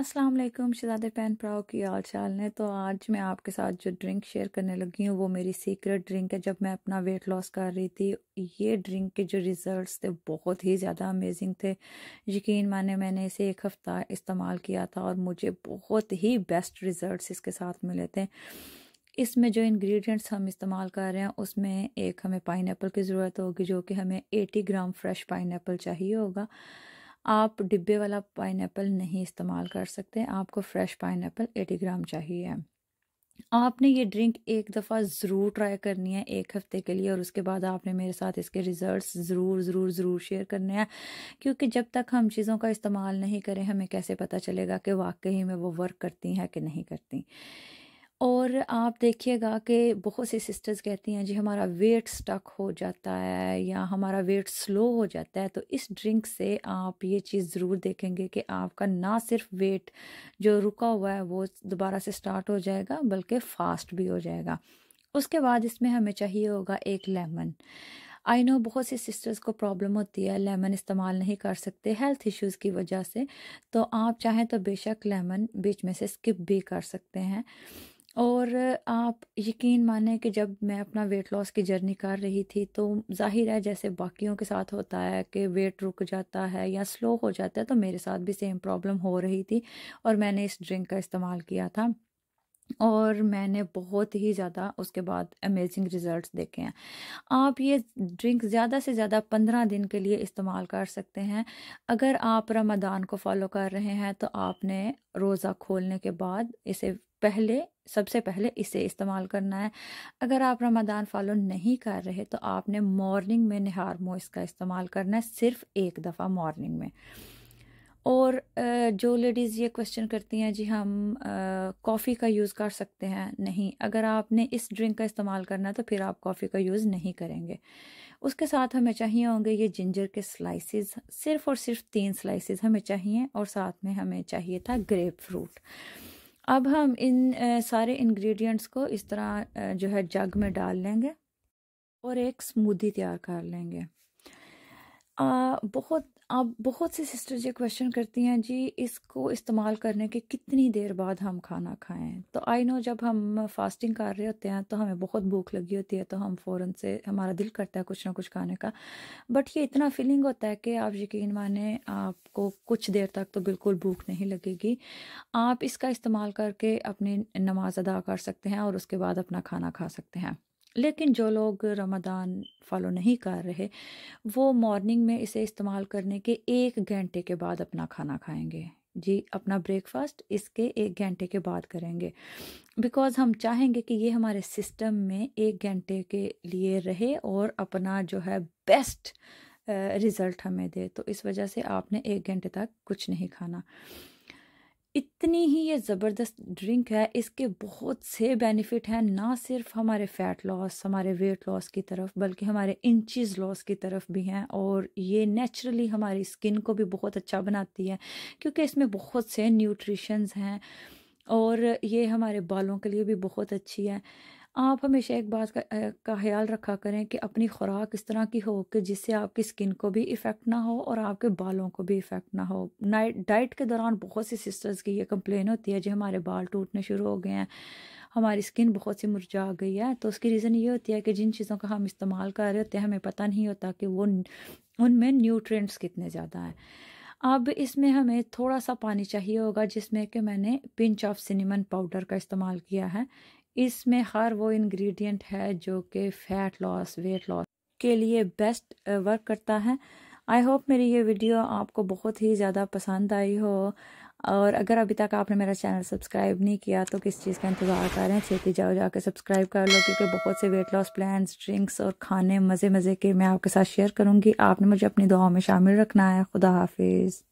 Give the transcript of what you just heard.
अस्सलाम वालेकुम शहजादे पैन प्राओ की हाल चाल ने तो आज मैं आपके साथ जो ड्रिंक शेयर करने लगी हूँ वो मेरी सीक्रेट ड्रिंक है जब मैं अपना वेट लॉस कर रही थी ये ड्रिंक के जो रिज़ल्ट्स थे बहुत ही ज़्यादा अमेजिंग थे यकीन माने मैंने इसे एक हफ़्ता इस्तेमाल किया था और मुझे बहुत ही बेस्ट रिज़ल्ट इसके साथ मिले थे इसमें जो इंग्रेडिएंट्स हम इस्तेमाल कर रहे हैं उसमें एक हमें पाइन की ज़रूरत होगी जो कि हमें 80 ग्राम फ्रेश पाइन चाहिए होगा आप डिब्बे वाला पाइन नहीं इस्तेमाल कर सकते आपको fresh pineapple eighty gram चाहिए आपने ये ड्रिंक एक दफ़ा ज़रूर ट्राई करनी है एक हफ़्ते के लिए और उसके बाद आपने मेरे साथ इसके रिज़ल्ट्स ज़रूर ज़रूर ज़रूर शेयर करने हैं क्योंकि जब तक हम चीज़ों का इस्तेमाल नहीं करें हमें कैसे पता चलेगा कि वाकई में वो वर्क करती हैं कि नहीं करती और आप देखिएगा कि बहुत सी सिस्टर्स कहती हैं जी हमारा वेट स्टक हो जाता है या हमारा वेट स्लो हो जाता है तो इस ड्रिंक से आप ये चीज़ ज़रूर देखेंगे कि आपका ना सिर्फ वेट जो रुका हुआ है वो दोबारा से स्टार्ट हो जाएगा बल्कि फ़ास्ट भी हो जाएगा उसके बाद इसमें हमें चाहिए होगा एक लेमन आई नो बहुत सी सिस्टर्स को प्रॉब्लम होती है लेमन इस्तेमाल नहीं कर सकते हेल्थ इश्यूज़ की वजह से तो आप चाहें तो बेशक लेमन बीच में से स्किप भी कर सकते हैं और आप यकीन माने कि जब मैं अपना वेट लॉस की जर्नी कर रही थी तो जाहिर है जैसे बाकियों के साथ होता है कि वेट रुक जाता है या स्लो हो जाता है तो मेरे साथ भी सेम प्रॉब्लम हो रही थी और मैंने इस ड्रिंक का इस्तेमाल किया था और मैंने बहुत ही ज़्यादा उसके बाद अमेजिंग रिजल्ट्स देखे हैं आप ये ड्रिंक ज़्यादा से ज़्यादा पंद्रह दिन के लिए इस्तेमाल कर सकते हैं अगर आप रमदान को फॉलो कर रहे हैं तो आपने रोज़ा खोलने के बाद इसे पहले सबसे पहले इसे इस्तेमाल करना है अगर आप रमदान फॉलो नहीं कर रहे तो आपने मॉर्निंग में निहार मो इसका इस्तेमाल करना है सिर्फ एक दफ़ा मॉर्निंग में और जो लेडीज़ ये क्वेश्चन करती हैं जी हम कॉफ़ी का यूज़ कर सकते हैं नहीं अगर आपने इस ड्रिंक का इस्तेमाल करना है तो फिर आप कॉफ़ी का यूज़ नहीं करेंगे उसके साथ हमें चाहिए होंगे ये जिंजर के स्लाइसेस सिर्फ़ और सिर्फ तीन स्लाइसेस हमें चाहिए और साथ में हमें चाहिए था ग्रेप फ्रूट अब हम इन सारे इंग्रेडिएंट्स को इस तरह जो है जग में डाल लेंगे और एक स्मूदी तैयार कर लेंगे बहुत आप बहुत सी सिस्टर्स ये क्वेश्चन करती हैं जी इसको इस्तेमाल करने के कितनी देर बाद हम खाना खाएं तो आई नो जब हम फास्टिंग कर रहे होते हैं तो हमें बहुत भूख लगी होती है तो हम फ़ौरन से हमारा दिल करता है कुछ ना कुछ खाने का बट ये इतना फीलिंग होता है कि आप यकीन माने आपको कुछ देर तक तो बिल्कुल भूख नहीं लगेगी आप इसका इस्तेमाल करके अपनी नमाज अदा कर सकते हैं और उसके बाद अपना खाना खा सकते हैं लेकिन जो लोग रमदान फॉलो नहीं कर रहे वो मॉर्निंग में इसे इस्तेमाल करने के एक घंटे के बाद अपना खाना खाएंगे जी अपना ब्रेकफास्ट इसके एक घंटे के बाद करेंगे बिकॉज़ हम चाहेंगे कि ये हमारे सिस्टम में एक घंटे के लिए रहे और अपना जो है बेस्ट रिज़ल्ट हमें दे तो इस वजह से आपने एक घंटे तक कुछ नहीं खाना इतनी ही ये ज़बरदस्त ड्रिंक है इसके बहुत से बेनिफिट हैं ना सिर्फ हमारे फ़ैट लॉस हमारे वेट लॉस की तरफ बल्कि हमारे इंचज़ लॉस की तरफ भी हैं और ये नेचुरली हमारी स्किन को भी बहुत अच्छा बनाती है क्योंकि इसमें बहुत से न्यूट्रिशंस हैं और ये हमारे बालों के लिए भी बहुत अच्छी है आप हमेशा एक बात का, का ख्याल रखा करें कि अपनी खुराक इस तरह की हो कि जिससे आपकी स्किन को भी इफ़ेक्ट ना हो और आपके बालों को भी इफ़ेक्ट ना हो नाइट डाइट के दौरान बहुत सी सिस्टर्स की ये कंप्लेन होती है जो हमारे बाल टूटने शुरू हो गए हैं हमारी स्किन बहुत सी मुरझा गई है तो उसकी रीज़न ये होती है कि जिन चीज़ों का हम इस्तेमाल कर रहे होते हैं हमें पता नहीं होता कि वो उनमें न्यूट्रेंट्स कितने ज़्यादा हैं अब इसमें हमें थोड़ा सा पानी चाहिए होगा जिसमें कि मैंने पिंच ऑफ सिनेमन पाउडर का इस्तेमाल किया है इसमें हर वो इंग्रेडिएंट है जो कि फैट लॉस वेट लॉस के लिए बेस्ट वर्क uh, करता है आई होप मेरी ये वीडियो आपको बहुत ही ज़्यादा पसंद आई हो और अगर अभी तक आपने मेरा चैनल सब्सक्राइब नहीं किया तो किस चीज़ का इंतज़ार कर रहे हैं छेती जाओ जाके सब्सक्राइब कर लो क्योंकि बहुत से वेट लॉस प्लान ड्रिंक्स और खाने मज़े मज़े के मैं आपके साथ शेयर करूँगी आपने मुझे अपनी दुआओं में शामिल रखना है खुदा हाफिज़